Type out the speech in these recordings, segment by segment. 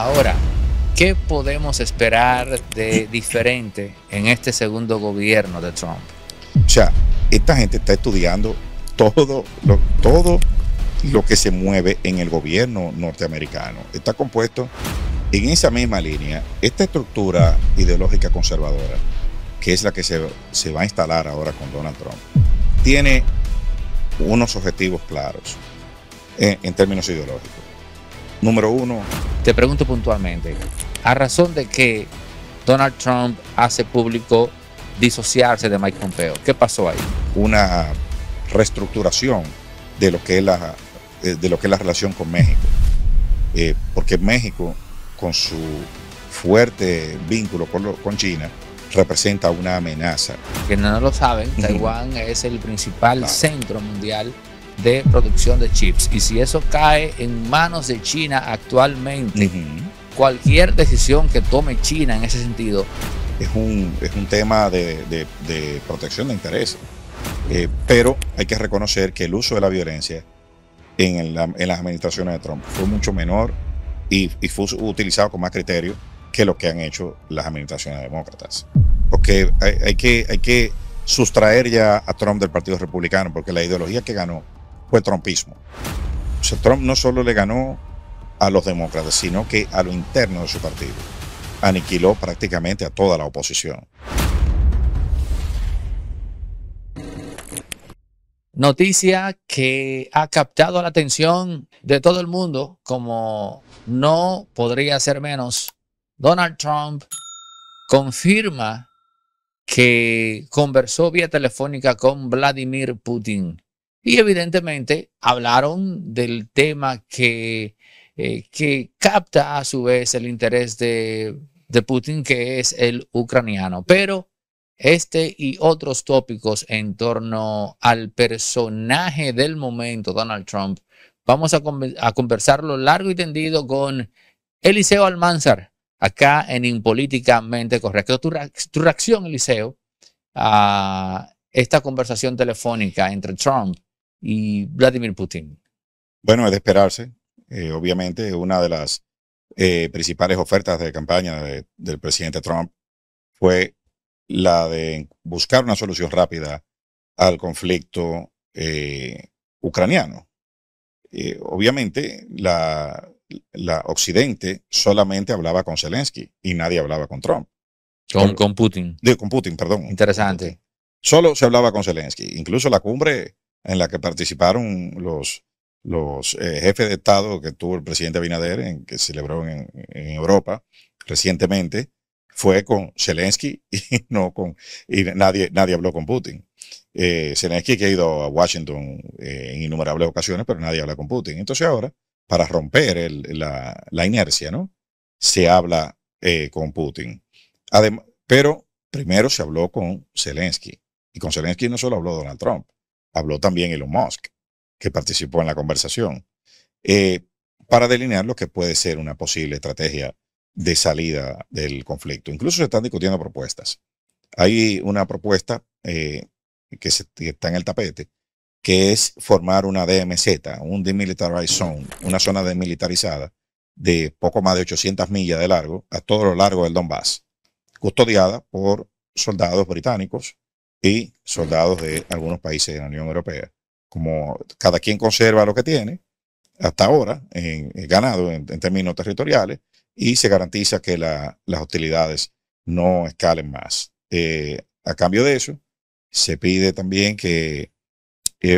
Ahora, ¿qué podemos esperar de diferente en este segundo gobierno de Trump? O sea, esta gente está estudiando todo lo, todo lo que se mueve en el gobierno norteamericano. Está compuesto en esa misma línea, esta estructura ideológica conservadora, que es la que se, va a instalar ahora con Donald Trump, tiene unos objetivos claros eh, en términos ideológicos número uno. Te pregunto puntualmente, a razón de que Donald Trump hace público disociarse de Mike Pompeo, ¿qué pasó ahí? Una reestructuración de lo que es la, eh, de lo que la relación con México. Eh, porque México, con su fuerte vínculo con, China, representa una amenaza. Que no lo saben, Taiwán es el principal centro mundial de producción de chips. Y si eso cae en manos de China actualmente, cualquier decisión que tome China en ese sentido... Es un, es un tema de, protección de intereses. Eh, pero hay que reconocer que el uso de la violencia en, las administraciones de Trump fue mucho menor y, fue utilizado con más criterio que lo que han hecho las administraciones demócratas. Porque hay que, hay que sustraer ya a Trump del Partido Republicano, porque la ideología que ganó fue trumpismo. Trump no solo le ganó a los demócratas, sino que a lo interno de su partido. Aniquiló prácticamente a toda la oposición. Noticia que ha captado la atención de todo el mundo, como no podría ser menos. Donald Trump confirma que conversó vía telefónica con Vladimir Putin. Y evidentemente hablaron del tema que, eh, que capta a su vez el interés de, Putin, que es el ucraniano. Pero este y otros tópicos en torno al personaje del momento, Donald Trump, vamos a, conversarlo largo y tendido con Eliseo Almanzar, acá en Impolíticamente Correcto. Tu, tu reacción, Eliseo, a esta conversación telefónica entre Trump y Vladimir Putin? Bueno, es de esperarse. Eh, obviamente, una de las eh, principales ofertas de campaña del presidente Trump fue la de buscar una solución rápida al conflicto eh, ucraniano. obviamente, la, Occidente solamente hablaba con Zelensky y nadie hablaba con Trump. Con, con Putin. con Putin, perdón. Interesante. Solo se hablaba con Zelensky. Incluso la cumbre en la que participaron los, eh, jefes de Estado que tuvo el presidente Abinader, en, que celebró en, Europa recientemente, fue con Zelensky y no con nadie, nadie habló con Putin. Eh, Zelensky que ha ido a Washington eh, en innumerables ocasiones, pero nadie habla con Putin. Entonces ahora, para romper la, inercia, ¿no? Se habla con Putin. además pero primero se habló con Zelensky. Y con Zelensky no solo habló Donald Trump, habló también Elon Musk, que participó en la conversación, eh, para delinear lo que puede ser una posible estrategia de salida del conflicto. Incluso se están discutiendo propuestas. Hay una propuesta eh, que, se, está en el tapete, que es formar una DMZ, un Demilitarized Zone, una zona demilitarizada de poco más de 800 millas de largo a todo lo largo del Donbass, custodiada por soldados británicos y soldados de algunos países de la Unión Europea. Como cada quien conserva lo que tiene hasta ahora en, eh, ganado en, términos territoriales y se garantiza que las hostilidades no escalen más. Eh, a cambio de eso, se pide también que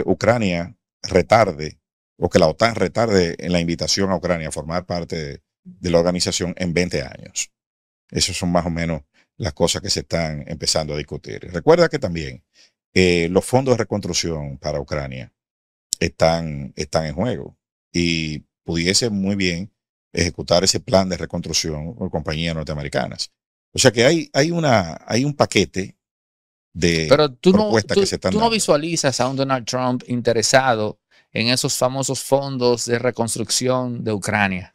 Ucrania retarde o que la OTAN retarde en la invitación a Ucrania a formar parte de la organización en 20 años. Esos son más o menos las cosas que se están empezando a discutir. Recuerda que también eh, los fondos de reconstrucción para Ucrania están, están en juego y pudiese muy bien ejecutar ese plan de reconstrucción con compañías norteamericanas. O sea que hay, hay, una, hay un paquete de Pero tú propuestas no, que se están ¿Tú no visualizas a un Donald Trump interesado en esos famosos fondos de reconstrucción de Ucrania?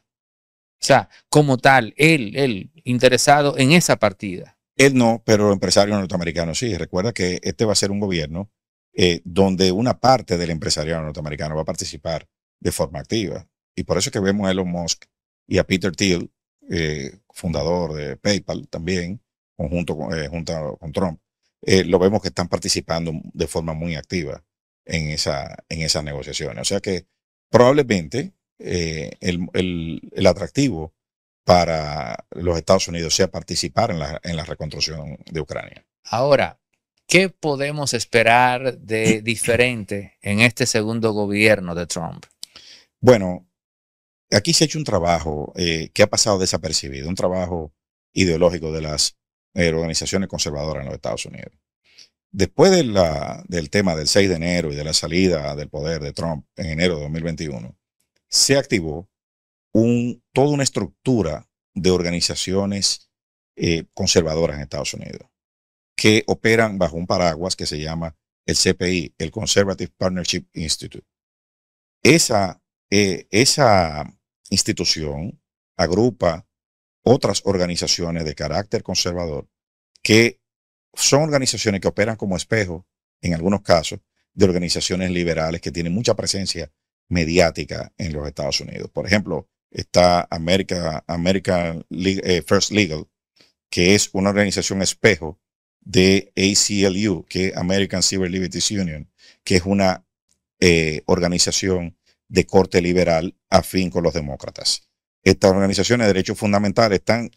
O sea, como tal, él, él, interesado en esa partida. Él no, pero el empresarios norteamericanos sí. Recuerda que este va a ser un gobierno eh, donde una parte del empresario norteamericano va a participar de forma activa. Y por eso que vemos a Elon Musk y a Peter Thiel, eh, fundador de PayPal también, conjunto eh, junto con Trump, lo vemos que están participando de forma muy activa en, esa, en esas negociaciones. O sea que probablemente eh, el, atractivo para los Estados Unidos sea participar en la, reconstrucción de Ucrania. Ahora, ¿qué podemos esperar de diferente en este segundo gobierno de Trump? Bueno, aquí se ha hecho un trabajo eh, que ha pasado desapercibido, un trabajo ideológico de las eh, organizaciones conservadoras en los Estados Unidos. Después del tema del 6 de enero y de la salida del poder de Trump en enero de 2021, se activó toda una estructura de organizaciones eh, conservadoras en Estados Unidos que operan bajo un paraguas que se llama el CPI, el Conservative Partnership Institute. Eh, esa institución agrupa otras organizaciones de carácter conservador que son organizaciones que operan como espejo, en algunos casos, de organizaciones liberales que tienen mucha presencia mediática en los Estados Unidos. Por ejemplo, está America, American eh, First Legal, que es una organización espejo de ACLU, que es American Civil Liberties Union, que es una eh, organización de corte liberal afín con los demócratas. Estas organizaciones de derechos fundamentales están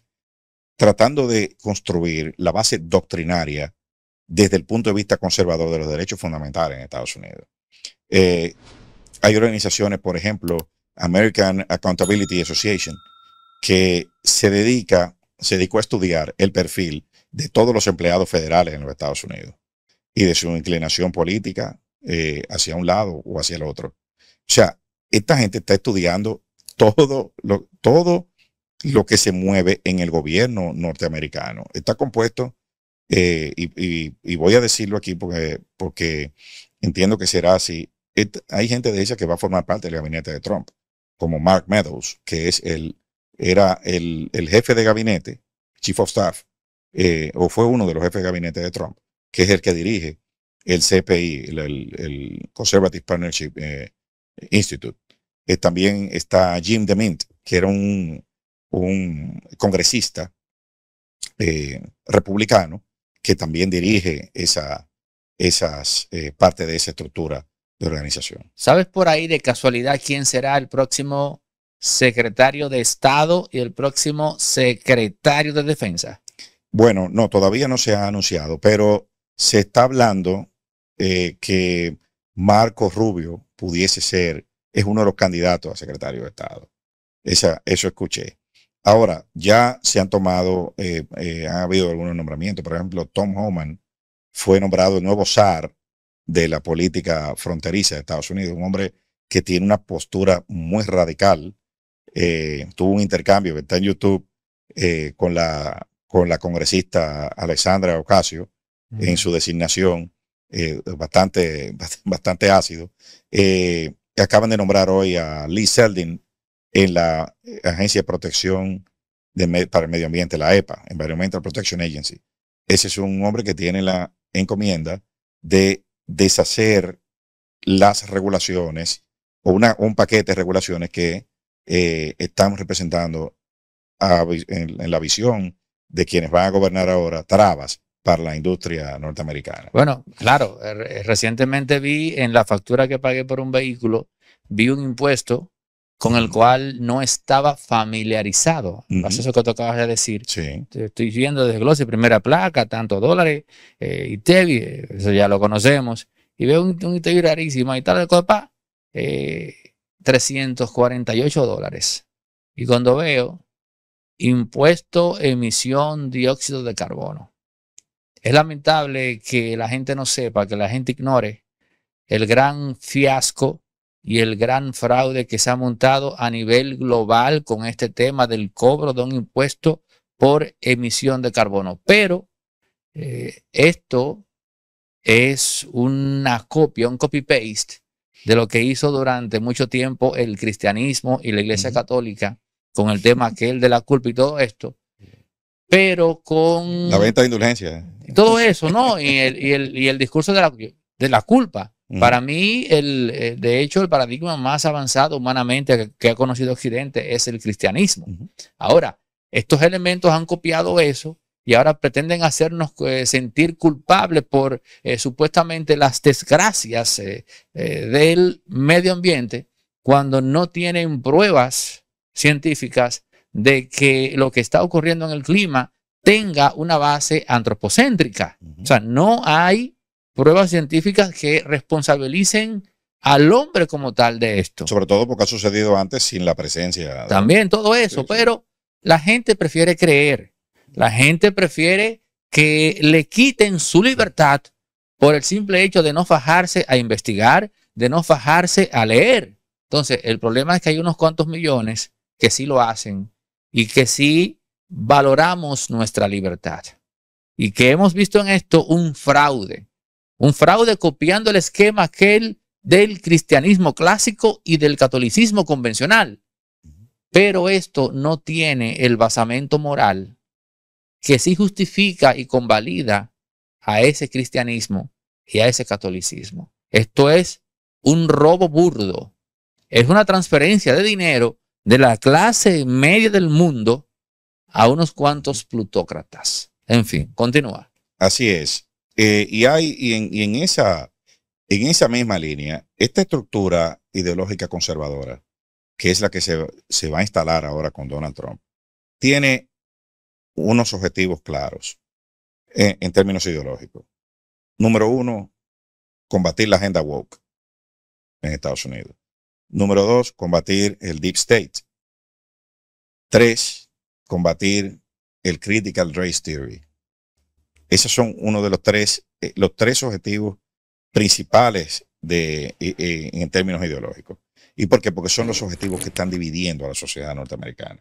tratando de construir la base doctrinaria desde el punto de vista conservador de los derechos fundamentales en Estados Unidos. Eh, hay organizaciones, por ejemplo, American Accountability Association, que se dedica, se dedicó a estudiar el perfil de todos los empleados federales en los Estados Unidos y de su inclinación política eh, hacia un lado o hacia el otro. O sea, esta gente está estudiando todo lo, todo lo que se mueve en el gobierno norteamericano. Está compuesto, eh, y, voy a decirlo aquí porque, porque entiendo que será así, hay gente de ella que va a formar parte del gabinete de Trump, como Mark Meadows, que es el, era el, el jefe de gabinete, chief of staff, eh, o fue uno de los jefes de gabinete de Trump, que es el que dirige el CPI, el, el Conservative Partnership eh, Institute. Eh, también está Jim DeMint, que era un, un congresista republicano, que también dirige esa, esas parte de esa estructura organización. ¿Sabes por ahí de casualidad quién será el próximo secretario de Estado y el próximo secretario de Defensa? Bueno, no, todavía no se ha anunciado, pero se está hablando eh, que Marcos Rubio pudiese ser, es uno de los candidatos a secretario de Estado. Esa, eso escuché. Ahora, ya se han tomado, ha eh, eh, han habido algunos nombramientos. Por ejemplo, Tom Homan fue nombrado nuevo SAR de la política fronteriza de Estados Unidos, un hombre que tiene una postura muy radical. Eh, tuvo un intercambio está en YouTube eh, con, la, con la congresista Alexandra Ocasio en su designación, eh, bastante, bastante ácido. acaban de nombrar hoy a Lee Seldin en la Agencia de Protección para el Medio Ambiente, la EPA, Environmental Protection Agency. Ese es un hombre que tiene la encomienda de deshacer las regulaciones o una, un paquete de regulaciones que eh, están representando en, la visión de quienes van a gobernar ahora trabas para la industria norteamericana. Bueno, claro, eh, recientemente vi en la factura que pagué por un vehículo, vi un impuesto con el cual no estaba familiarizado. Eso es eso que tú acabas de decir. estoy viendo desglose, primera placa, tantos dólares, eh, eh, eso ya lo conocemos. Y veo un, un rarísimo y tal, ¿de copa, 348 eh, dólares. Y cuando veo, impuesto emisión dióxido de carbono. Es lamentable que la gente no sepa, que la gente ignore el gran fiasco y el gran fraude que se ha montado a nivel global con este tema del cobro de un impuesto por emisión de carbono. Pero eh, esto es una copia, un copy-paste de lo que hizo durante mucho tiempo el cristianismo y la iglesia católica con el tema aquel de la culpa y todo esto, pero con... La venta de indulgencia. Todo eso, ¿no? Y el, discurso de la, de la culpa. Para mí, eh, de hecho, el paradigma más avanzado humanamente que, ha conocido Occidente es el cristianismo. Ahora, estos elementos han copiado eso y ahora pretenden hacernos eh, sentir culpables por eh, supuestamente las desgracias del medio ambiente cuando no tienen pruebas científicas de que lo que está ocurriendo en el clima tenga una base antropocéntrica. O sea, no hay pruebas científicas que responsabilicen al hombre como tal de esto. Sobre todo porque ha sucedido antes sin la presencia. También todo eso, pero la gente prefiere creer, la gente prefiere que le quiten su libertad por el simple hecho de no fajarse a investigar, de no fajarse a leer. Entonces, el problema es que hay unos cuantos millones que sí lo hacen y que sí valoramos nuestra libertad y que hemos visto en esto un fraude un fraude copiando el esquema aquel del cristianismo clásico y del catolicismo convencional. Pero esto no tiene el basamento moral que sí justifica y convalida a ese cristianismo y a ese catolicismo. Esto es un robo burdo. Es una transferencia de dinero de la clase media del mundo a unos cuantos plutócratas. En fin, continúa. Así es. Eh, y hay, y en, esa, en esa misma línea, esta estructura ideológica conservadora, que es la que se, va a instalar ahora con Donald Trump, tiene unos objetivos claros en, eh, en términos ideológicos. Número uno, combatir la agenda woke en Estados Unidos. Número dos, combatir el deep state. Tres, combatir el critical race theory. Esos son uno de los tres, eh, los tres objetivos principales eh, eh, en términos ideológicos. ¿Y por qué? Porque son los objetivos que están dividiendo a la sociedad norteamericana.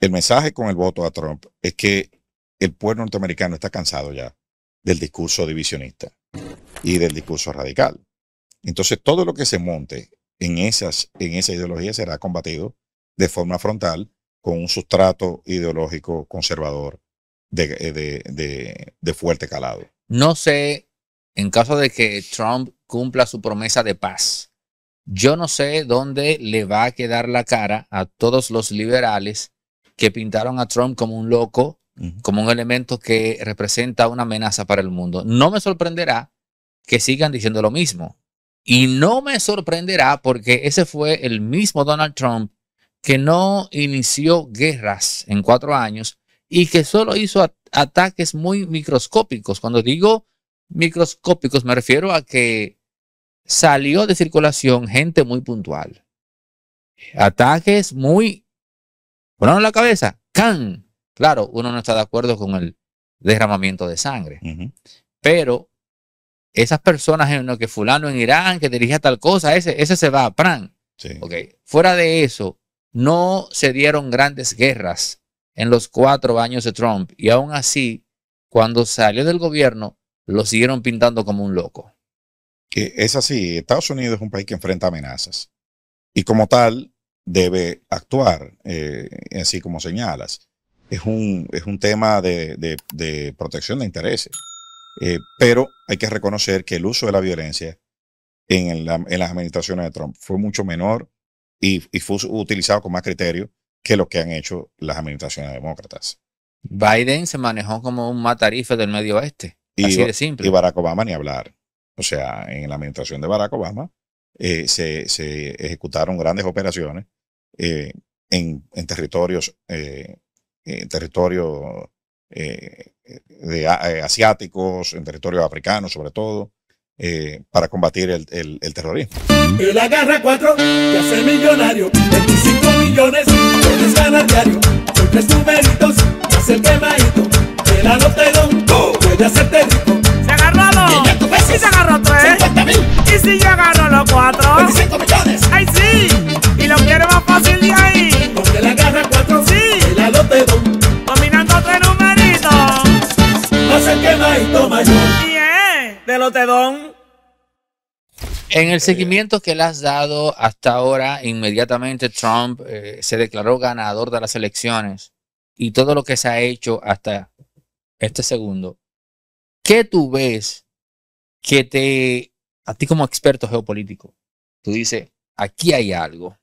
El mensaje con el voto a Trump es que el pueblo norteamericano está cansado ya del discurso divisionista y del discurso radical. Entonces, todo lo que se monte en, esas, en esa ideología será combatido de forma frontal con un sustrato ideológico conservador eh, de, fuerte calado. No sé, en caso de que Trump cumpla su promesa de paz, yo no sé dónde le va a quedar la cara a todos los liberales que pintaron a Trump como un loco, como un elemento que representa una amenaza para el mundo. No me sorprenderá que sigan diciendo lo mismo. Y no me sorprenderá porque ese fue el mismo Donald Trump que no inició guerras en cuatro años, y que solo hizo ataques muy microscópicos. Cuando digo microscópicos me refiero a que salió de circulación gente muy puntual. Ataques muy... Bueno, en la cabeza, can. Claro, uno no está de acuerdo con el derramamiento de sangre, pero esas personas en lo que fulano en Irán, que dirigía tal cosa, ese, ese se va a Pran. Fuera de eso, no se dieron grandes guerras en los cuatro años de Trump. Y aún así, cuando salió del gobierno, lo siguieron pintando como un loco. Es así, Estados Unidos es un país que enfrenta amenazas y como tal debe actuar, eh, así como señalas. Es un, es un tema de, protección de intereses, eh, pero hay que reconocer que el uso de la violencia en, las administraciones de Trump fue mucho menor y fue utilizado con más criterio que lo que han hecho las administraciones demócratas. Biden se manejó como un matarife del medio oeste. Y, así de simple. Y Barack Obama ni hablar. O sea, en la administración de Barack Obama eh, se, ejecutaron grandes operaciones eh, en, territorios, eh, en de, asiáticos, en territorios africanos sobre todo. para combatir el, terrorismo. el, terrorismo. Él cuatro y hace millonario millones puedes ganar diario. Son tres numeritos, es el quemadito. el la don, puede hacerte rico. Se agarró dos. si se agarró tres. mil. Y si yo agarro los cuatro. 25 millones. Ay, sí. Y lo quiero más fácil de ahí. Porque la agarra cuatro. Sí. el la nota don. Combinando tres numeritos. Hace el quemadito mayor. Bien. Yeah, de lotedón. En el seguimiento que le has dado hasta ahora, inmediatamente Trump eh, se declaró ganador de las elecciones y todo lo que se ha hecho hasta este segundo, ¿qué tú ves que te, a ti como experto geopolítico, tú dices, aquí hay algo?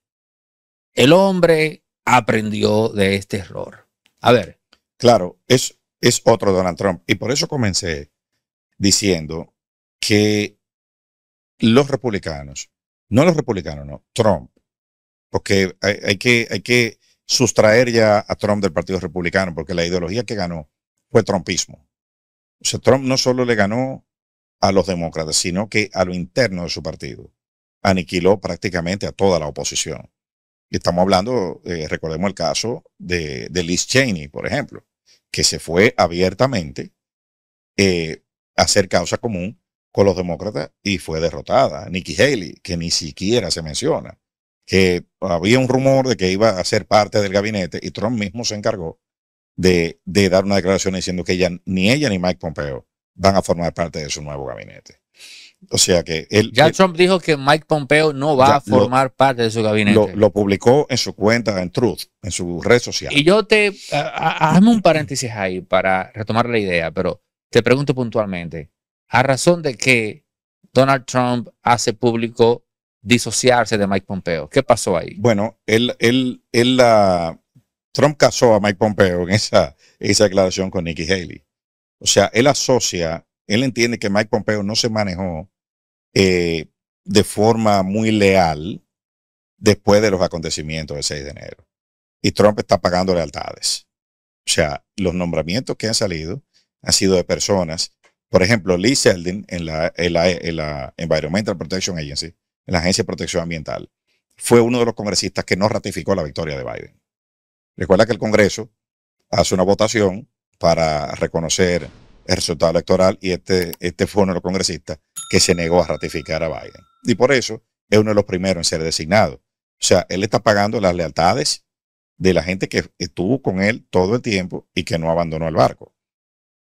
El hombre aprendió de este error. A ver. Claro, es, es otro Donald Trump. Y por eso comencé diciendo que los republicanos, no los republicanos, no, Trump, porque hay, que, hay que sustraer ya a Trump del Partido Republicano, porque la ideología que ganó fue trumpismo. O sea, Trump no solo le ganó a los demócratas, sino que a lo interno de su partido aniquiló prácticamente a toda la oposición. Y estamos hablando, eh, recordemos el caso de, de, Liz Cheney, por ejemplo, que se fue abiertamente eh, a hacer causa común con los demócratas y fue derrotada. Nikki Haley, que ni siquiera se menciona, que había un rumor de que iba a ser parte del gabinete y Trump mismo se encargó de, dar una declaración diciendo que ella, ni ella ni Mike Pompeo van a formar parte de su nuevo gabinete. O sea que Ya Trump dijo que Mike Pompeo no va a formar parte de su gabinete. Lo, publicó en su cuenta, en Truth, en su red social. Y yo te. hazme un paréntesis ahí para retomar la idea, pero te pregunto puntualmente a razón de que Donald Trump hace público disociarse de Mike Pompeo. ¿Qué pasó ahí? Bueno, él, él, él ah, Trump casó a Mike Pompeo en esa, esa declaración con Nikki Haley. O sea, él asocia, él entiende que Mike Pompeo no se manejó eh, de forma muy leal después de los acontecimientos del 6 de enero. Y Trump está pagando lealtades. O sea, los nombramientos que han salido han sido de personas por ejemplo, Lee Seldin en la, Environmental Protection Agency, en la Agencia de Protección Ambiental, fue uno de los congresistas que no ratificó la victoria de Biden. Recuerda que el Congreso hace una votación para reconocer el resultado electoral y este, este fue uno de los congresistas que se negó a ratificar a Biden. Y por eso es uno de los primeros en ser designado. O sea, él está pagando las lealtades de la gente que estuvo con él todo el tiempo y que no abandonó el barco.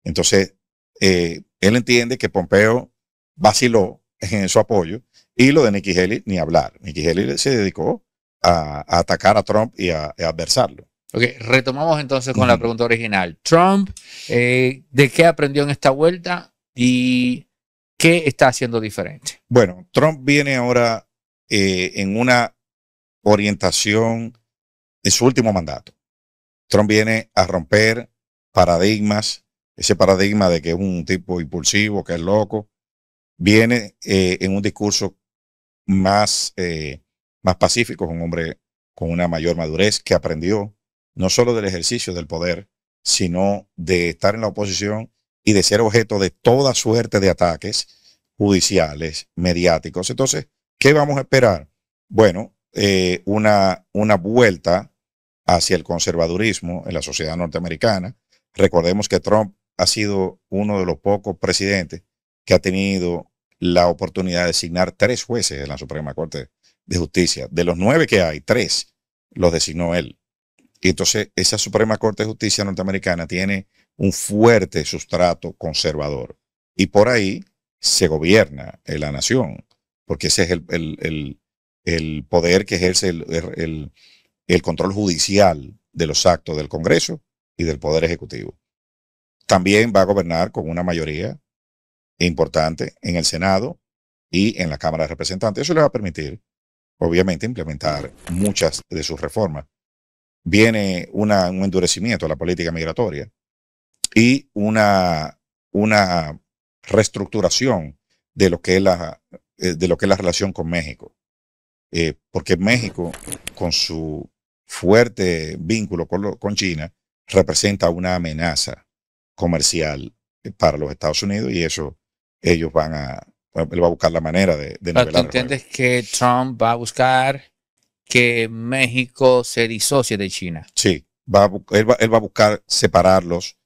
Entonces, eh, él entiende que Pompeo vaciló en su apoyo y lo de Nikki Haley ni hablar. Nikki Haley se dedicó a, atacar a Trump y a, adversarlo. Ok, retomamos entonces con la pregunta original. Trump, eh, ¿de qué aprendió en esta vuelta y qué está haciendo diferente? Bueno, Trump viene ahora eh, en una orientación de su último mandato. Trump viene a romper paradigmas, ese paradigma de que es un tipo impulsivo, que es loco, viene eh, en un discurso más, eh, más pacífico, un hombre con una mayor madurez que aprendió no solo del ejercicio del poder, sino de estar en la oposición y de ser objeto de toda suerte de ataques judiciales, mediáticos. Entonces, ¿qué vamos a esperar? Bueno, eh, una, una vuelta hacia el conservadurismo en la sociedad norteamericana. Recordemos que Trump ha sido uno de los pocos presidentes que ha tenido la oportunidad de designar tres jueces en la Suprema Corte de Justicia. De los nueve que hay, tres los designó él. Y entonces esa Suprema Corte de Justicia norteamericana tiene un fuerte sustrato conservador. Y por ahí se gobierna la nación, porque ese es el poder que ejerce el control judicial de los actos del Congreso y del Poder Ejecutivo. También va a gobernar con una mayoría importante en el Senado y en la Cámara de Representantes. Eso le va a permitir, obviamente, implementar muchas de sus reformas. Viene una, un endurecimiento a la política migratoria y una, una reestructuración de lo, que es la, eh, de lo que es la relación con México. Eh, porque México, con su fuerte vínculo con China, representa una amenaza comercial eh, para los Estados Unidos y eso ellos van a, él va a buscar la manera de, de ¿Tú entiendes que Trump va a buscar que México se disocie de China? Sí, va él, va, a buscar separarlos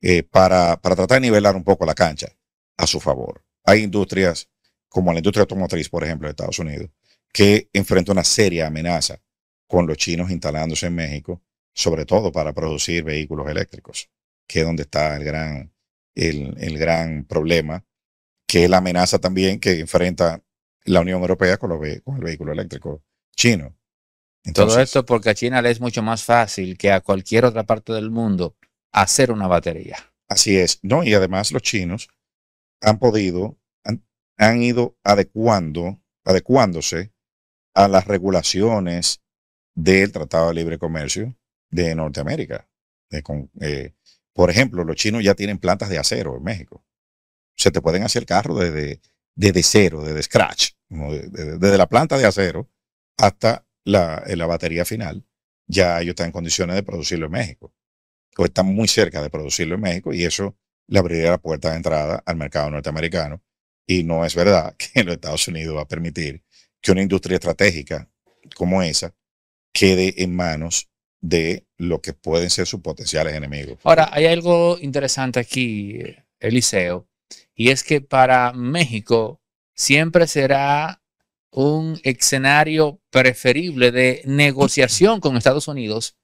eh, para, para tratar de nivelar un poco la cancha a su favor. Hay industrias como la industria automotriz, por ejemplo, de Estados Unidos, que enfrenta una seria amenaza con los chinos instalándose en México, sobre todo para producir vehículos eléctricos que es donde está el gran, el, gran problema, que es la amenaza también que enfrenta la Unión Europea con, el vehículo eléctrico chino. Todo esto porque a China le es mucho más fácil que a cualquier otra parte del mundo hacer una batería. Así es, ¿no? Y además los chinos han podido, han, ido adecuando, adecuándose a las regulaciones del Tratado de Libre Comercio de Norteamérica, eh, por ejemplo, los chinos ya tienen plantas de acero en México. Se te pueden hacer carro desde, cero, desde scratch, desde la planta de acero hasta eh, la, batería final. Ya ellos están en condiciones de producirlo en México. O están muy cerca de producirlo en México y eso le abriría la puerta de entrada al mercado norteamericano. Y no es verdad que los Estados Unidos va a permitir que una industria estratégica como esa quede en manos de lo que pueden ser sus potenciales enemigos. Ahora, hay algo interesante aquí, Eliseo, y es que para México siempre será un escenario preferible de negociación con Estados Unidos,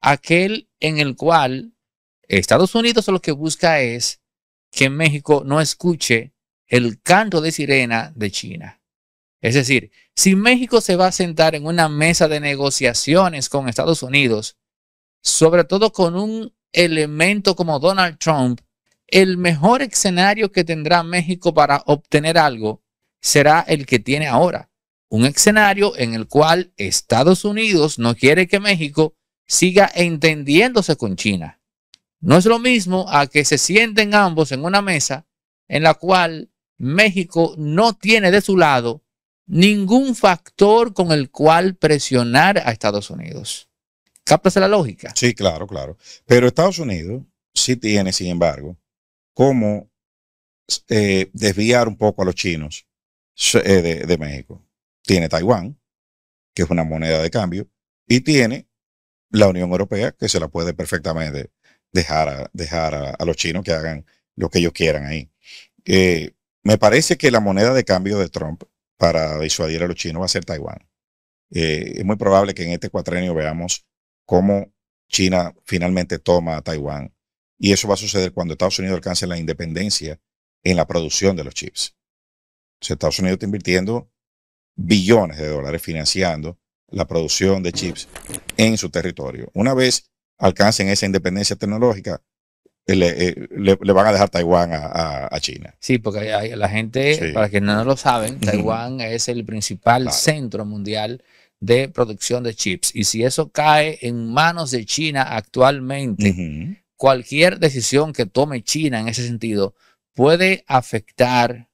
aquel en el cual Estados Unidos lo que busca es que México no escuche el canto de sirena de China. Es decir, si México se va a sentar en una mesa de negociaciones con Estados Unidos, sobre todo con un elemento como Donald Trump, el mejor escenario que tendrá México para obtener algo será el que tiene ahora. Un escenario en el cual Estados Unidos no quiere que México siga entendiéndose con China. No es lo mismo a que se sienten ambos en una mesa en la cual México no tiene de su lado ningún factor con el cual presionar a Estados Unidos. ¿Captas la lógica? Sí, claro, claro. Pero Estados Unidos sí tiene, sin embargo, cómo eh, desviar un poco a los chinos eh, de, México. Tiene Taiwán, que es una moneda de cambio, y tiene la Unión Europea, que se la puede perfectamente dejar a, dejar a, los chinos que hagan lo que ellos quieran ahí. Eh, me parece que la moneda de cambio de Trump para disuadir a los chinos va a ser Taiwán. Eh, es muy probable que en este cuatrenio veamos cómo China finalmente toma a Taiwán. Y eso va a suceder cuando Estados Unidos alcance la independencia en la producción de los chips. Estados Unidos está invirtiendo billones de dólares financiando la producción de chips en su territorio. Una vez alcancen esa independencia tecnológica, eh, eh, le, van a dejar Taiwán a, China. Sí, porque la gente, para quienes no lo saben, Taiwán es el principal centro mundial de producción de chips. Y si eso cae en manos de China actualmente, cualquier decisión que tome China en ese sentido puede afectar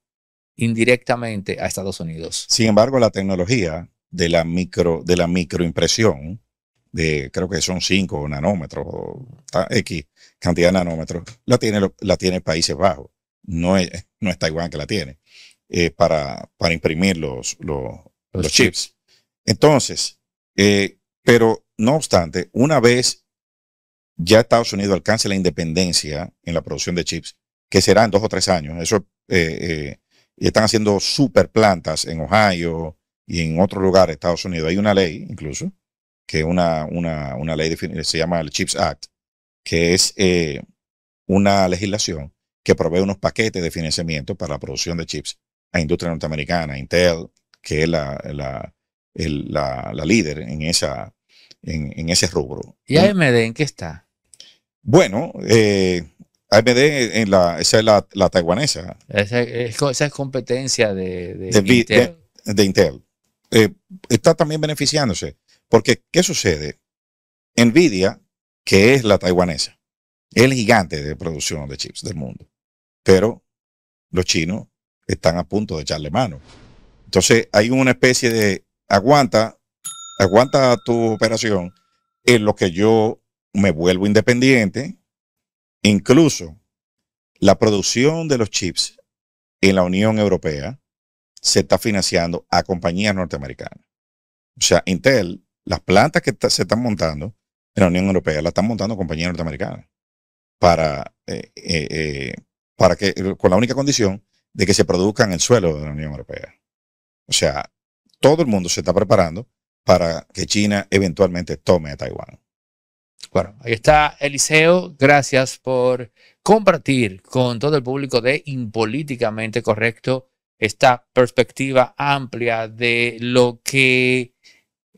indirectamente a Estados Unidos. Sin embargo, la tecnología de la micro de la microimpresión de creo que son 5 nanómetros X cantidad de nanómetros, la tiene, la tiene Países Bajos, no es, no es Taiwán que la tiene, eh, para, para imprimir los, los, chips. Entonces, eh, pero no obstante, una vez ya Estados Unidos alcance la independencia en la producción de chips, que será en dos o tres años, eso eh, están haciendo super plantas en Ohio y en otros lugares de Estados Unidos. Hay una ley incluso, que es una, una, una ley se llama el Chips Act, que es eh, una legislación que provee unos paquetes de financiamiento para la producción de chips a industria norteamericana, Intel, que es la, líder en, esa, en, ese rubro. ¿Y AMD en qué está? Bueno, eh, AMD, en la, esa es la, taiwanesa. Esa es, competencia de, Intel. Eh, está también beneficiándose, porque ¿qué sucede? Nvidia que es la taiwanesa. El gigante de producción de chips del mundo. Pero los chinos están a punto de echarle mano. Entonces hay una especie de aguanta, aguanta tu operación en lo que yo me vuelvo independiente. Incluso la producción de los chips en la Unión Europea se está financiando a compañías norteamericanas. O sea, Intel, las plantas que se están montando en la Unión Europea, la están montando compañías norteamericanas para, eh, eh, eh, para que, con la única condición de que se produzca en el suelo de la Unión Europea. O sea, todo el mundo se está preparando para que China eventualmente tome a Taiwán. Bueno, ahí está Eliseo. Gracias por compartir con todo el público de Impolíticamente Correcto esta perspectiva amplia de lo que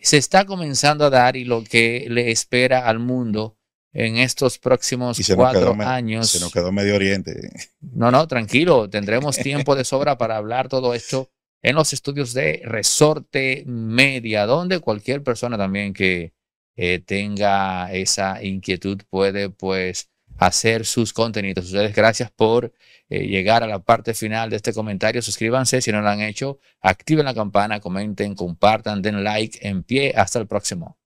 se está comenzando a dar y lo que le espera al mundo en estos próximos cuatro años. Se nos quedó Medio Oriente. No, no, tranquilo, tendremos tiempo de sobra para hablar todo esto en los estudios de Resorte Media, donde cualquier persona también que eh, tenga esa inquietud puede pues hacer sus contenidos. Ustedes, gracias por eh, llegar a la parte final de este comentario. Suscríbanse si no lo han hecho, activen la campana, comenten, compartan, den like, en pie. Hasta el próximo.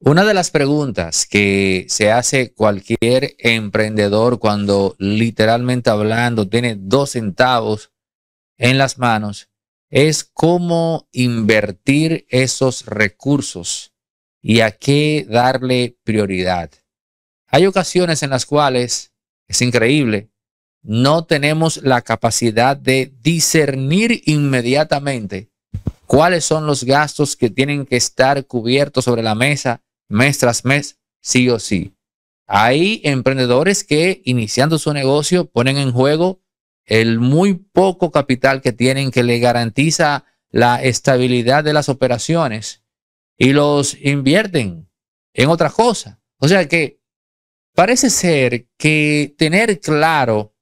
Una de las preguntas que se hace cualquier emprendedor cuando literalmente hablando tiene dos centavos en las manos es cómo invertir esos recursos y a qué darle prioridad. Hay ocasiones en las cuales, es increíble, no tenemos la capacidad de discernir inmediatamente cuáles son los gastos que tienen que estar cubiertos sobre la mesa mes tras mes, sí o sí. Hay emprendedores que iniciando su negocio ponen en juego el muy poco capital que tienen que le garantiza la estabilidad de las operaciones y los invierten en otra cosa. O sea que Parece ser que tener claro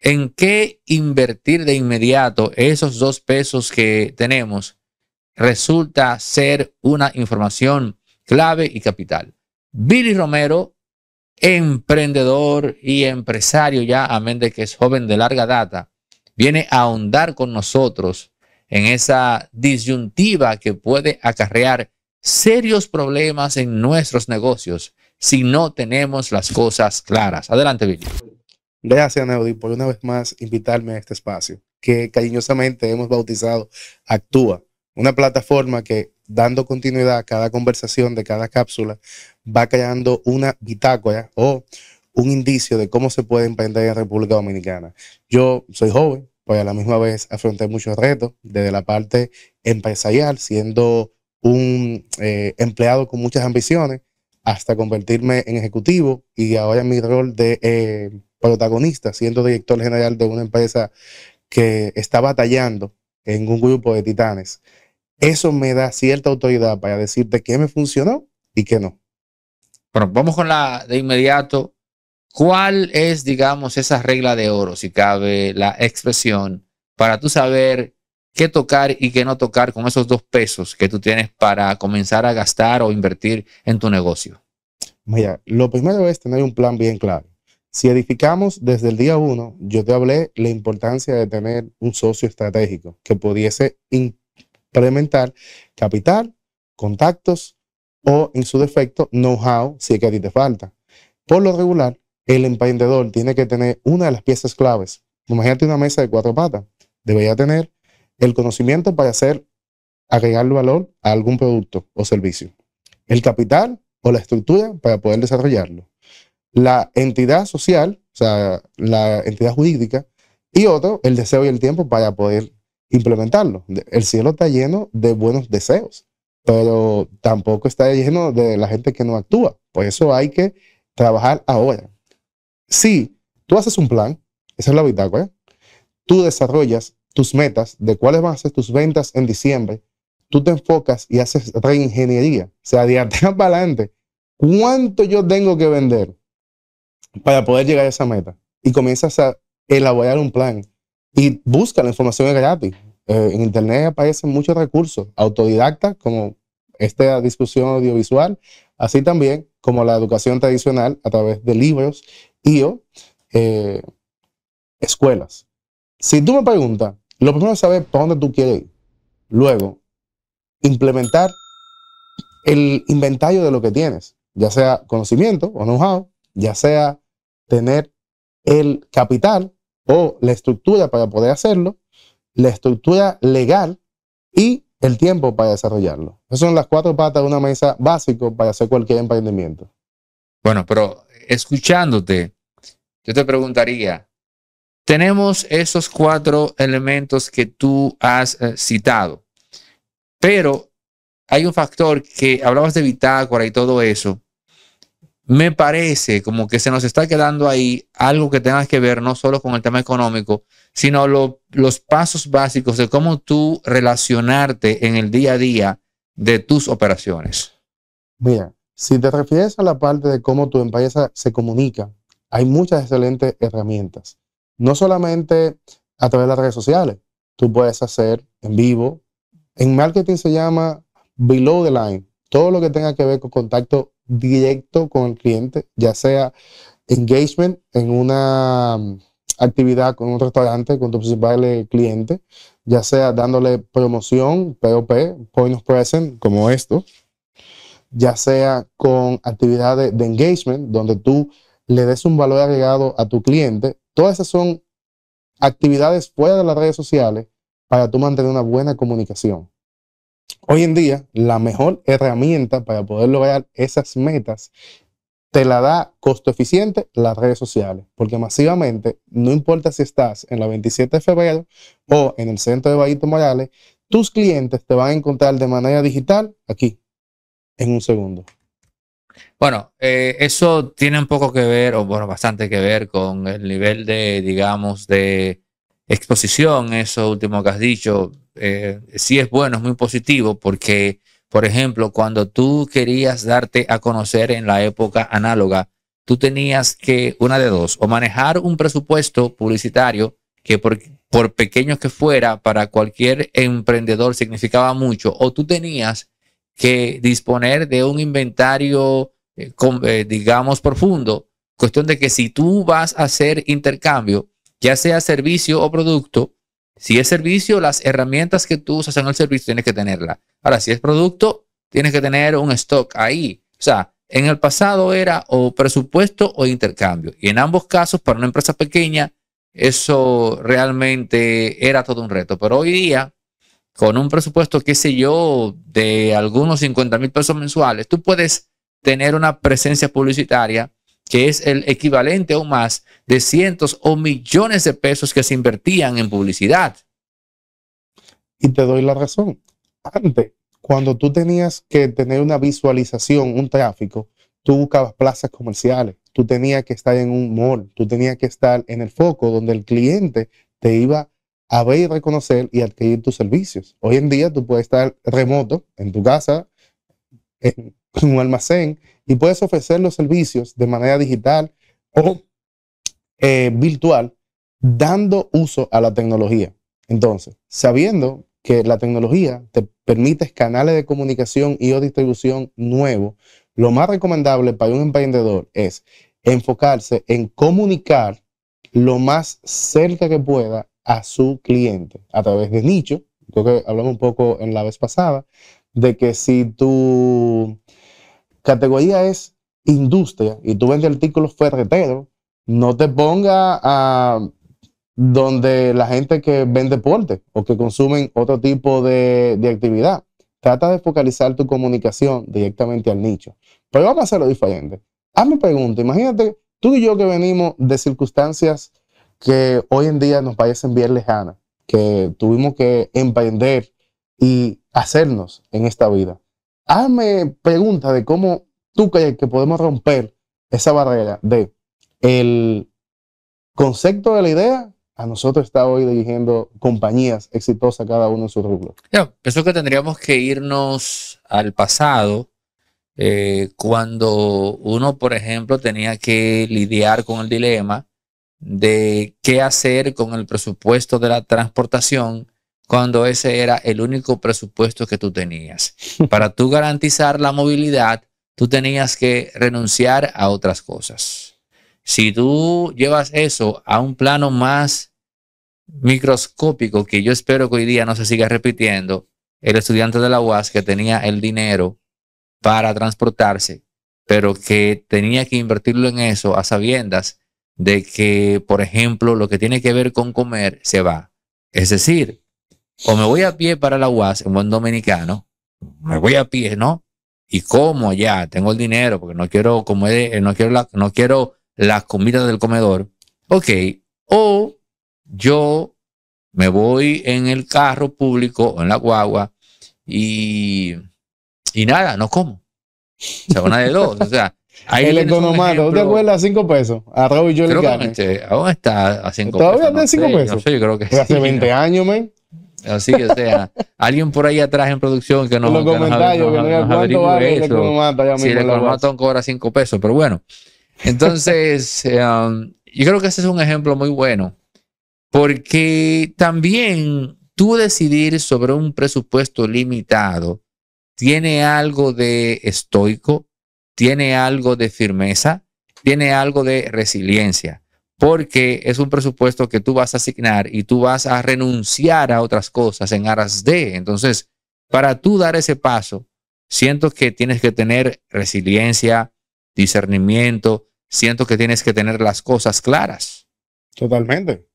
en qué invertir de inmediato esos dos pesos que tenemos resulta ser una información clave y capital. Billy Romero, emprendedor y empresario ya, amén de que es joven de larga data, viene a ahondar con nosotros en esa disyuntiva que puede acarrear serios problemas en nuestros negocios si no tenemos las cosas claras. Adelante, Billy. Gracias, Neody, por una vez más invitarme a este espacio que cariñosamente hemos bautizado Actúa, una plataforma que dando continuidad a cada conversación de cada cápsula va creando una bitácora o un indicio de cómo se puede emprender en República Dominicana. Yo soy joven, pues a la misma vez afronté muchos retos desde la parte empresarial, siendo un eh, empleado con muchas ambiciones, hasta convertirme en ejecutivo y ahora en mi rol de eh, protagonista, siendo director general de una empresa que está batallando en un grupo de titanes. Eso me da cierta autoridad para decirte qué me funcionó y qué no. Bueno, vamos con la de inmediato. ¿Cuál es, digamos, esa regla de oro, si cabe la expresión, para tú saber qué tocar y qué no tocar con esos dos pesos que tú tienes para comenzar a gastar o invertir en tu negocio? Mira, lo primero es tener un plan bien claro. Si edificamos desde el día uno, yo te hablé la importancia de tener un socio estratégico que pudiese implementar capital, contactos o, en su defecto, know-how, si es que a ti te falta. Por lo regular, el emprendedor tiene que tener una de las piezas claves. Imagínate una mesa de cuatro patas. Debería tener el conocimiento para hacer, agregar valor a algún producto o servicio. El capital o la estructura para poder desarrollarlo. La entidad social, o sea, la entidad jurídica. Y otro, el deseo y el tiempo para poder implementarlo. El cielo está lleno de buenos deseos, pero tampoco está lleno de la gente que no actúa. Por eso hay que trabajar ahora. Si tú haces un plan, esa es la bitácora, tú desarrollas tus metas, de cuáles van a ser tus ventas en diciembre, tú te enfocas y haces reingeniería. O sea, de atrás para adelante, ¿cuánto yo tengo que vender para poder llegar a esa meta? Y comienzas a elaborar un plan y busca la información gratis. Eh, en Internet aparecen muchos recursos, autodidactas como esta discusión audiovisual, así también como la educación tradicional a través de libros y eh, escuelas. Si tú me preguntas, lo primero es saber para dónde tú quieres ir. Luego, implementar el inventario de lo que tienes, ya sea conocimiento o know-how, ya sea tener el capital o la estructura para poder hacerlo, la estructura legal y el tiempo para desarrollarlo. Esas son las cuatro patas de una mesa básico para hacer cualquier emprendimiento. Bueno, pero escuchándote, yo te preguntaría, tenemos esos cuatro elementos que tú has eh, citado, pero hay un factor que hablabas de bitácora y todo eso. Me parece como que se nos está quedando ahí algo que tenga que ver no solo con el tema económico, sino los pasos básicos de cómo tú relacionarte en el día a día de tus operaciones. Mira, si te refieres a la parte de cómo tu empresa se comunica, hay muchas excelentes herramientas no solamente a través de las redes sociales, tú puedes hacer en vivo. En marketing se llama below the line, todo lo que tenga que ver con contacto directo con el cliente, ya sea engagement en una mm, actividad con un restaurante, con tu principal eh, cliente, ya sea dándole promoción, POP, Point of Present, como esto, ya sea con actividades de engagement, donde tú le des un valor agregado a tu cliente Todas esas son actividades fuera de las redes sociales para tú mantener una buena comunicación. Hoy en día, la mejor herramienta para poder lograr esas metas te la da costo eficiente las redes sociales, porque masivamente, no importa si estás en la 27 de febrero o en el centro de Vallito Morales, tus clientes te van a encontrar de manera digital aquí, en un segundo. Bueno, eh, eso tiene un poco que ver, o bueno, bastante que ver con el nivel de, digamos, de exposición, eso último que has dicho. Eh, sí es bueno, es muy positivo, porque, por ejemplo, cuando tú querías darte a conocer en la época análoga, tú tenías que, una de dos, o manejar un presupuesto publicitario que por, por pequeño que fuera, para cualquier emprendedor significaba mucho, o tú tenías que disponer de un inventario eh, eh, digamos, profundo. Cuestión de que si tú vas a hacer intercambio, ya sea servicio o producto, si es servicio, las herramientas que tú usas en el servicio tienes que tenerlas. Ahora, si es producto, tienes que tener un stock ahí. O sea, en el pasado era o presupuesto o intercambio. Y en ambos casos, para una empresa pequeña, eso realmente era todo un reto. Pero hoy día, con un presupuesto, qué sé yo, de algunos 50 mil pesos mensuales, tú puedes tener una presencia publicitaria que es el equivalente o más de cientos o millones de pesos que se invertían en publicidad. Y te doy la razón. Antes, cuando tú tenías que tener una visualización, un tráfico, tú buscabas plazas comerciales, tú tenías que estar en un mall, tú tenías que estar en el foco donde el cliente te iba a ver y reconocer y adquirir tus servicios. Hoy en día tú puedes estar remoto en tu casa, en un almacén y puedes ofrecer los servicios de manera digital o eh, virtual dando uso a la tecnología. Entonces, sabiendo que la tecnología te permite canales de comunicación y o distribución nuevos, lo más recomendable para un emprendedor es enfocarse en comunicar lo más cerca que pueda a su cliente a través de nicho, creo que hablamos un poco en la vez pasada, de que si tu categoría es industria y tú vendes artículos ferreteros, no te ponga a donde la gente que vende deporte o que consumen otro tipo de, de actividad. Trata de focalizar tu comunicación directamente al nicho. Pero vamos a hacerlo diferente. Hazme pregunta, imagínate tú y yo que venimos de circunstancias que hoy en día nos parecen bien lejanas, que tuvimos que emprender y hacernos en esta vida. Hazme pregunta de cómo tú crees que podemos romper esa barrera de el concepto de la idea a nosotros está hoy dirigiendo compañías exitosas cada uno en su rubro. Yo pienso que tendríamos que irnos al pasado, eh, cuando uno, por ejemplo, tenía que lidiar con el dilema de qué hacer con el presupuesto de la transportación cuando ese era el único presupuesto que tú tenías. Para tú garantizar la movilidad, tú tenías que renunciar a otras cosas. Si tú llevas eso a un plano más microscópico, que yo espero que hoy día no se siga repitiendo, el estudiante de la UAS que tenía el dinero para transportarse, pero que tenía que invertirlo en eso a sabiendas de que, por ejemplo, lo que tiene que ver con comer se va. Es decir, o me voy a pie para la UAS en buen dominicano, me voy a pie, ¿no? Y como ya tengo el dinero porque no quiero eh, no quiero no quiero las comidas del comedor. Ok, o yo me voy en el carro público o en la guagua y, y nada, no como. O sea, una de dos. O sea, Ahí el economato, ¿dónde te acuerdas? Cinco pesos. A Raúl y yo le gané. Aún está a cinco ¿Todavía pesos. Todavía está a cinco pesos. yo creo que Hace 20 años, men. Así que, o sea, alguien por ahí atrás en producción que nos, que averigüe eso. si el colmatón cobra 5 pesos, pero bueno. Entonces, eh, um, yo creo que ese es un ejemplo muy bueno. Porque también tú decidir sobre un presupuesto limitado tiene algo de estoico, tiene algo de firmeza, tiene algo de resiliencia porque es un presupuesto que tú vas a asignar y tú vas a renunciar a otras cosas en aras de. Entonces, para tú dar ese paso, siento que tienes que tener resiliencia, discernimiento, siento que tienes que tener las cosas claras. Totalmente.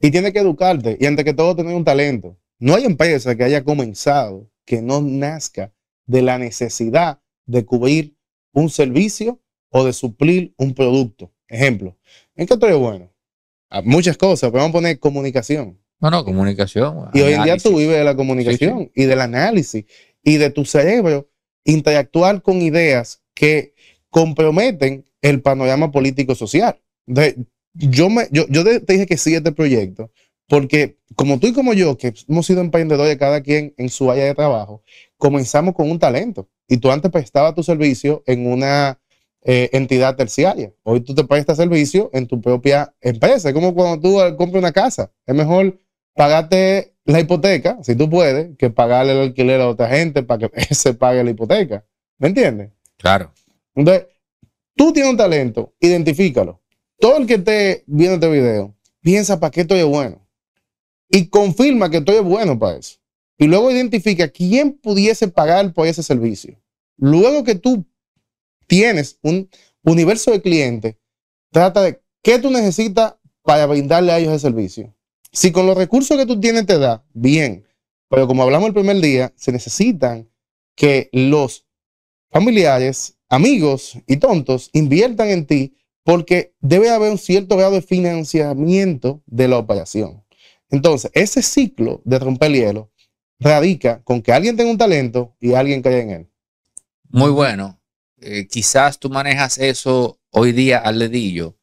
Y tienes que educarte y ante que todo tener un talento. No hay empresa que haya comenzado que no nazca de la necesidad de cubrir un servicio o de suplir un producto. Ejemplo, ¿en qué otro bueno? Ah, muchas cosas, pero vamos a poner comunicación. No, no, comunicación. Y hoy en día tú vives de la comunicación y del análisis y de tu cerebro interactuar con ideas que comprometen el panorama político-social. Yo, me, yo, yo te dije que sí este proyecto, porque como tú y como yo, que hemos sido emprendedores cada quien en su área de trabajo, comenzamos con un talento. Y tú antes prestabas tu servicio en una eh, entidad terciaria. Hoy tú te prestas servicio en tu propia empresa. Es como cuando tú eh, compras una casa. Es mejor pagarte la hipoteca, si tú puedes, que pagarle el alquiler a otra gente para que se pague la hipoteca. ¿Me entiendes? Claro. Entonces, tú tienes un talento, identifícalo. Todo el que esté viendo este video, piensa para qué estoy bueno. Y confirma que estoy bueno para eso. Y luego identifica quién pudiese pagar por ese servicio. Luego que tú tienes un universo de clientes, trata de qué tú necesitas para brindarle a ellos el servicio. Si con los recursos que tú tienes te da, bien, pero como hablamos el primer día, se necesitan que los familiares, amigos y tontos inviertan en ti porque debe haber un cierto grado de financiamiento de la operación. Entonces, ese ciclo de romper hielo radica con que alguien tenga un talento y alguien crea en él. Muy bueno. Eh, quizás tú manejas eso hoy día al dedillo,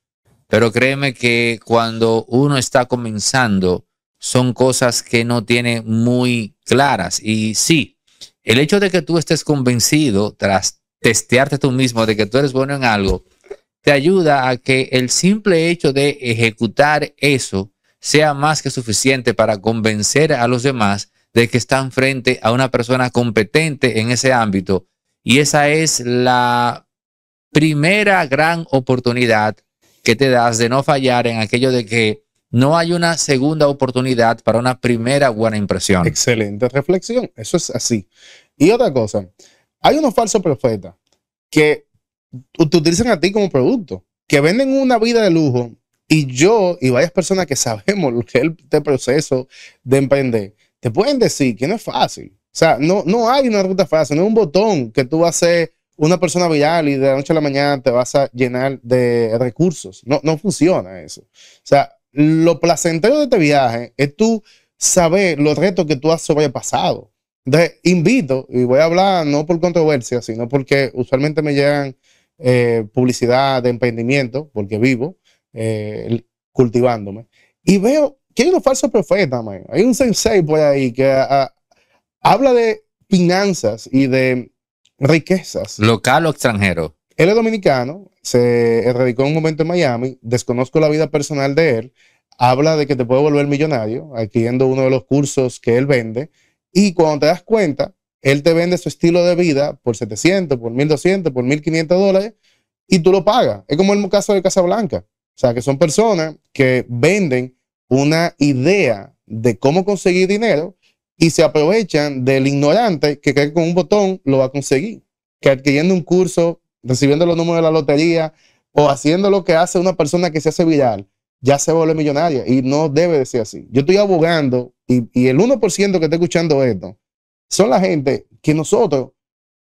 pero créeme que cuando uno está comenzando, son cosas que no tiene muy claras. Y sí, el hecho de que tú estés convencido tras testearte tú mismo de que tú eres bueno en algo, te ayuda a que el simple hecho de ejecutar eso sea más que suficiente para convencer a los demás de que están frente a una persona competente en ese ámbito y esa es la primera gran oportunidad que te das de no fallar en aquello de que no hay una segunda oportunidad para una primera buena impresión. Excelente reflexión, eso es así. Y otra cosa, hay unos falsos profetas que te utilizan a ti como producto, que venden una vida de lujo y yo y varias personas que sabemos lo que es este proceso de emprender, te pueden decir que no es fácil, o sea, no, no hay una ruta fácil, no es un botón que tú vas a ser una persona vial y de la noche a la mañana te vas a llenar de recursos. No, no funciona eso. O sea, lo placentero de este viaje es tú saber los retos que tú has sobrepasado. Entonces, invito, y voy a hablar no por controversia, sino porque usualmente me llegan eh, publicidad de emprendimiento, porque vivo eh, cultivándome, y veo que hay unos falsos profetas, hay un sensei por ahí que a, habla de finanzas y de riquezas. Local o extranjero. Él es dominicano, se radicó en un momento en Miami, desconozco la vida personal de él, habla de que te puede volver millonario adquiriendo uno de los cursos que él vende y cuando te das cuenta, él te vende su estilo de vida por 700, por 1200, por 1500 dólares y tú lo pagas. Es como el caso de Casablanca. O sea, que son personas que venden una idea de cómo conseguir dinero y se aprovechan del ignorante que cree con un botón lo va a conseguir. Que adquiriendo un curso, recibiendo los números de la lotería o haciendo lo que hace una persona que se hace viral, ya se vuelve millonaria y no debe de ser así. Yo estoy abogando y, y el 1% que está escuchando esto son la gente que nosotros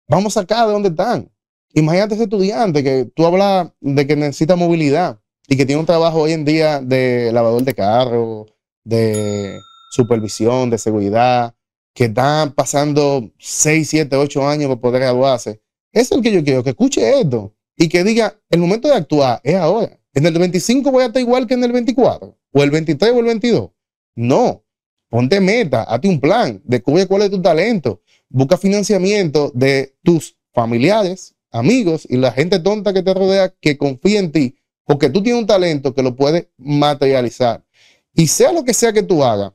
vamos a sacar de donde están. Imagínate ese estudiante que tú hablas de que necesita movilidad y que tiene un trabajo hoy en día de lavador de carro, de supervisión, de seguridad, que están pasando 6, 7, 8 años para poder graduarse. Eso es el que yo quiero, que escuche esto y que diga, el momento de actuar es ahora. En el 25 voy a estar igual que en el 24, o el 23 o el 22. No, ponte meta, hazte un plan, descubre cuál es tu talento, busca financiamiento de tus familiares, amigos y la gente tonta que te rodea que confía en ti, porque tú tienes un talento que lo puedes materializar. Y sea lo que sea que tú hagas,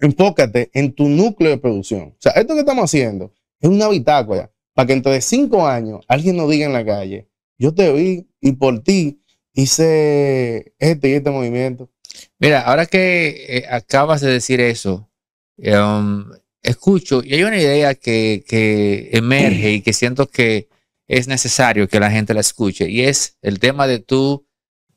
enfócate en tu núcleo de producción. O sea, esto que estamos haciendo es una bitácora para que entre de cinco años alguien nos diga en la calle, yo te vi y por ti hice este y este movimiento. Mira, ahora que eh, acabas de decir eso, um, escucho y hay una idea que, que emerge y que siento que es necesario que la gente la escuche y es el tema de tu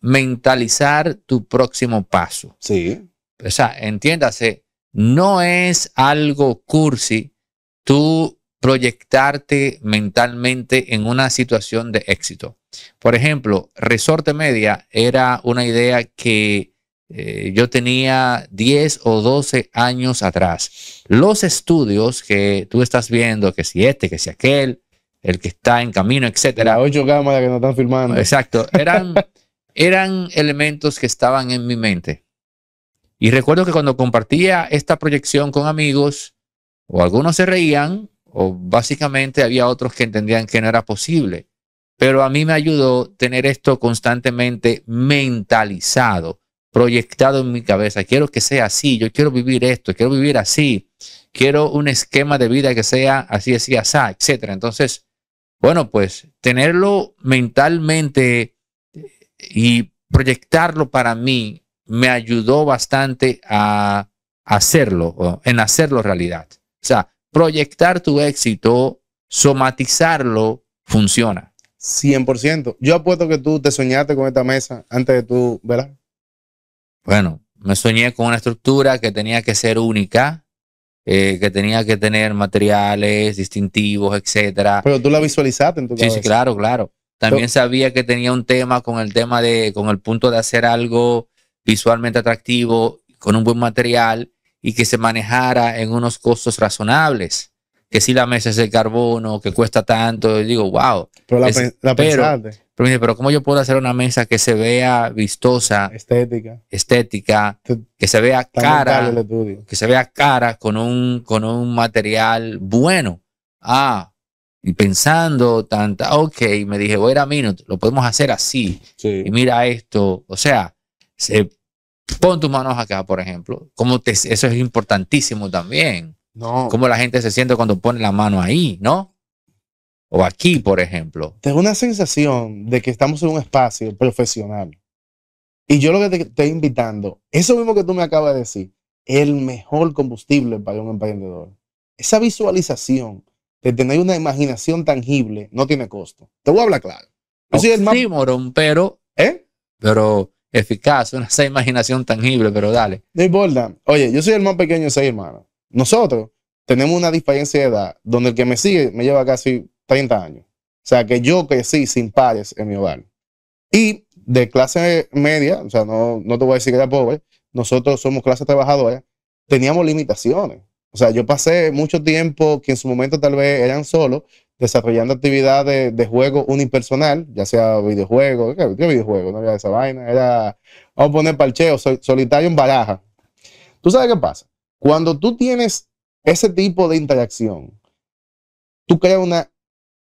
mentalizar tu próximo paso. Sí. O sea, entiéndase, no es algo cursi tú proyectarte mentalmente en una situación de éxito. Por ejemplo, Resorte Media era una idea que eh, yo tenía 10 o 12 años atrás. Los estudios que tú estás viendo, que si este, que si aquel, el que está en camino, etcétera. ocho cámaras que nos están filmando. Exacto. Eran, eran elementos que estaban en mi mente. Y recuerdo que cuando compartía esta proyección con amigos, o algunos se reían, o básicamente había otros que entendían que no era posible. Pero a mí me ayudó tener esto constantemente mentalizado, proyectado en mi cabeza. Quiero que sea así, yo quiero vivir esto, quiero vivir así, quiero un esquema de vida que sea así, así, así, etc. Entonces, bueno, pues tenerlo mentalmente eh, y proyectarlo para mí me ayudó bastante a hacerlo, en hacerlo realidad. O sea, proyectar tu éxito, somatizarlo, funciona. 100%. Yo apuesto que tú te soñaste con esta mesa antes de tú, ¿verdad? Bueno, me soñé con una estructura que tenía que ser única, eh, que tenía que tener materiales distintivos, etcétera. Pero tú la visualizaste en tu sí, Sí, claro, claro. También sabía que tenía un tema con el tema de, con el punto de hacer algo visualmente atractivo, con un buen material y que se manejara en unos costos razonables. Que si la mesa es de carbono, que cuesta tanto, digo, wow. Pero la, pero, pero, ¿cómo yo puedo hacer una mesa que se vea vistosa? Estética. Estética. que se vea cara. Que se vea cara con un, con un material bueno. Ah, y pensando tanta, ok, me dije, bueno, a mí lo podemos hacer así. Y mira esto, o sea, se, Pon tus manos acá, por ejemplo. Como eso es importantísimo también. No. Como la gente se siente cuando pone la mano ahí, ¿no? O aquí, por ejemplo. Tengo una sensación de que estamos en un espacio profesional. Y yo lo que te estoy invitando, eso mismo que tú me acabas de decir, el mejor combustible para un emprendedor. Esa visualización de tener una imaginación tangible no tiene costo. Te voy a hablar claro. Sí, es el más... pero, ¿eh? pero eficaz, una esa imaginación tangible, pero dale. No importa. Oye, yo soy el más pequeño de seis hermanos. Nosotros tenemos una diferencia de edad donde el que me sigue me lleva casi 30 años. O sea, que yo crecí sin pares en mi hogar. Y de clase media, o sea, no, no te voy a decir que era pobre, nosotros somos clase trabajadora, teníamos limitaciones. O sea, yo pasé mucho tiempo que en su momento tal vez eran solos, desarrollando actividades de juego unipersonal, ya sea videojuego, ¿qué, videojuego? No había esa vaina, era, vamos a poner parcheo, solitario en baraja. ¿Tú sabes qué pasa? Cuando tú tienes ese tipo de interacción, tú creas una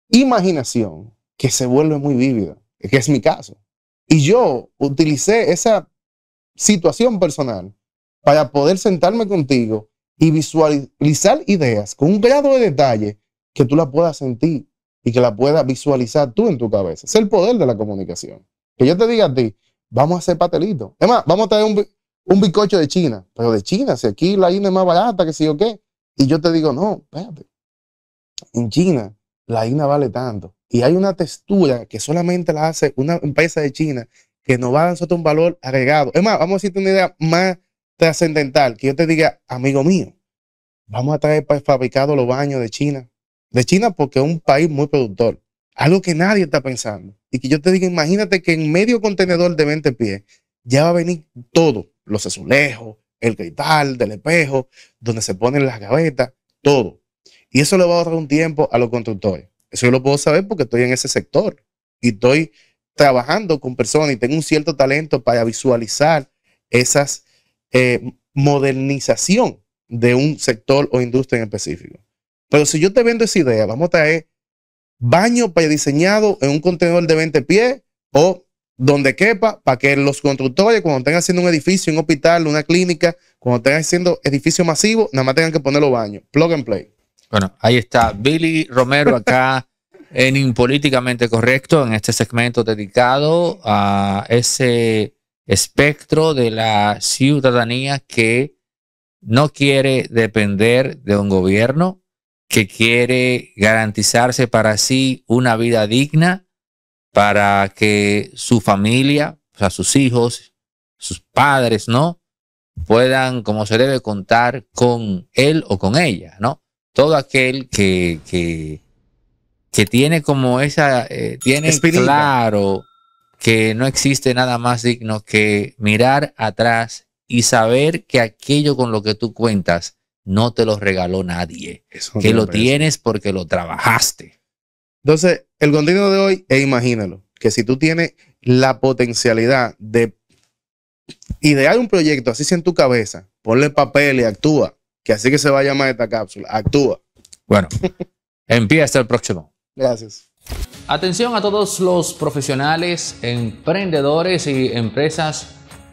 imaginación que se vuelve muy vívida, que es mi caso. Y yo utilicé esa situación personal para poder sentarme contigo y visualizar ideas con un grado de detalle que tú la puedas sentir y que la puedas visualizar tú en tu cabeza. Es el poder de la comunicación. Que yo te diga a ti, vamos a hacer patelitos. Es más, vamos a traer un, un bizcocho de China, pero de China, si aquí la harina es más barata, que si o qué. Y yo te digo, no, espérate. En China, la harina vale tanto. Y hay una textura que solamente la hace una empresa de China que nos va a dar un valor agregado. Es más, vamos a decirte una idea más trascendental, que yo te diga, amigo mío, vamos a traer para fabricado los baños de China de China porque es un país muy productor. Algo que nadie está pensando. Y que yo te diga, imagínate que en medio contenedor de 20 pies ya va a venir todo, los azulejos, el cristal del espejo, donde se ponen las gavetas, todo. Y eso le va a ahorrar un tiempo a los constructores. Eso yo lo puedo saber porque estoy en ese sector y estoy trabajando con personas y tengo un cierto talento para visualizar esas eh, modernización de un sector o industria en específico. Pero si yo te vendo esa idea, vamos a traer baño prediseñado en un contenedor de 20 pies o donde quepa para que los constructores cuando estén haciendo un edificio, un hospital, una clínica, cuando estén haciendo edificio masivo, nada más tengan que poner los baños. Plug and play. Bueno, ahí está Billy Romero acá en Impolíticamente Correcto, en este segmento dedicado a ese espectro de la ciudadanía que no quiere depender de un gobierno, que quiere garantizarse para sí una vida digna, para que su familia, o sea, sus hijos, sus padres, ¿no? Puedan, como se debe, contar con él o con ella, ¿no? Todo aquel que, que, tiene como esa, eh, tiene claro que no existe nada más digno que mirar atrás y saber que aquello con lo que tú cuentas no te lo regaló nadie. Eso que lo tienes porque lo trabajaste. Entonces, el contenido de hoy es imagínalo, que si tú tienes la potencialidad de idear un proyecto así sin en tu cabeza, ponle papel y actúa, que así que se va a llamar esta cápsula, actúa. Bueno, empieza el próximo. Gracias. Atención a todos los profesionales, emprendedores y empresas